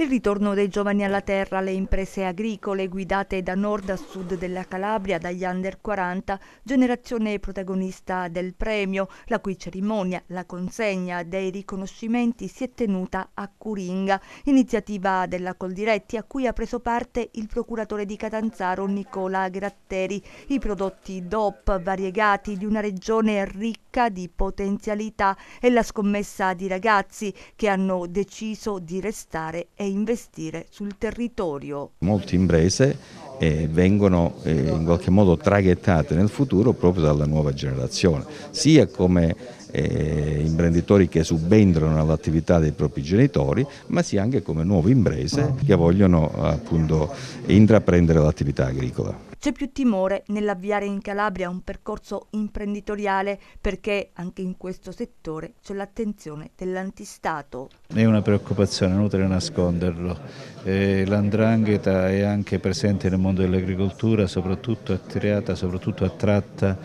Il ritorno dei giovani alla terra, le imprese agricole guidate da nord a sud della Calabria dagli under 40, generazione protagonista del premio, la cui cerimonia, la consegna dei riconoscimenti si è tenuta a Curinga, iniziativa della Coldiretti a cui ha preso parte il procuratore di Catanzaro Nicola Gratteri. I prodotti DOP variegati di una regione ricca ricca di potenzialità e la scommessa di ragazzi che hanno deciso di restare e investire sul territorio. Molte imprese eh, vengono eh, in qualche modo traghettate nel futuro proprio dalla nuova generazione, sia come eh, imprenditori che subentrano all'attività dei propri genitori, ma sia anche come nuove imprese mm. che vogliono appunto intraprendere l'attività agricola. C'è più timore nell'avviare in Calabria un percorso imprenditoriale perché anche in questo settore c'è l'attenzione dell'antistato. È una preoccupazione, inutile nasconderlo. Eh, l'andrangheta è anche presente nel mondo dell'agricoltura, soprattutto attirata, soprattutto attratta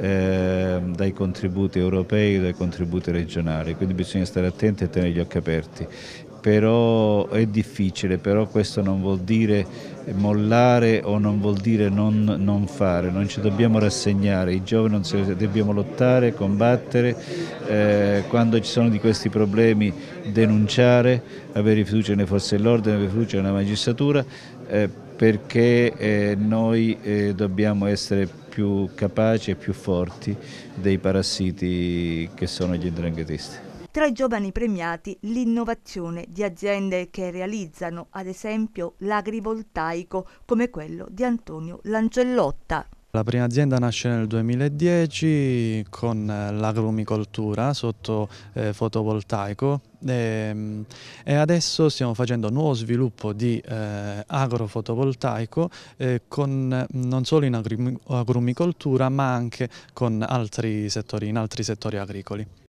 Ehm, dai contributi europei, dai contributi regionali, quindi bisogna stare attenti e tenere gli occhi aperti. Però è difficile, però questo non vuol dire mollare o non vuol dire non, non, fare, non ci dobbiamo rassegnare, i giovani non si, dobbiamo lottare, combattere, eh, quando ci sono di questi problemi denunciare, avere fiducia nelle forze dell'ordine, avere fiducia nella magistratura, eh, perché eh, noi eh, dobbiamo essere più capaci e più forti dei parassiti che sono gli indranghetisti. Tra i giovani premiati l'innovazione di aziende che realizzano ad esempio l'agrivoltaico come quello di Antonio Lancellotta. La prima azienda nasce nel 2010 con eh, l'agrumicoltura sotto eh, fotovoltaico e, ehm, e, adesso stiamo facendo nuovo sviluppo di eh, agrofotovoltaico eh, con, mm, non solo in agrumicoltura ma anche con altri settori, in altri settori agricoli.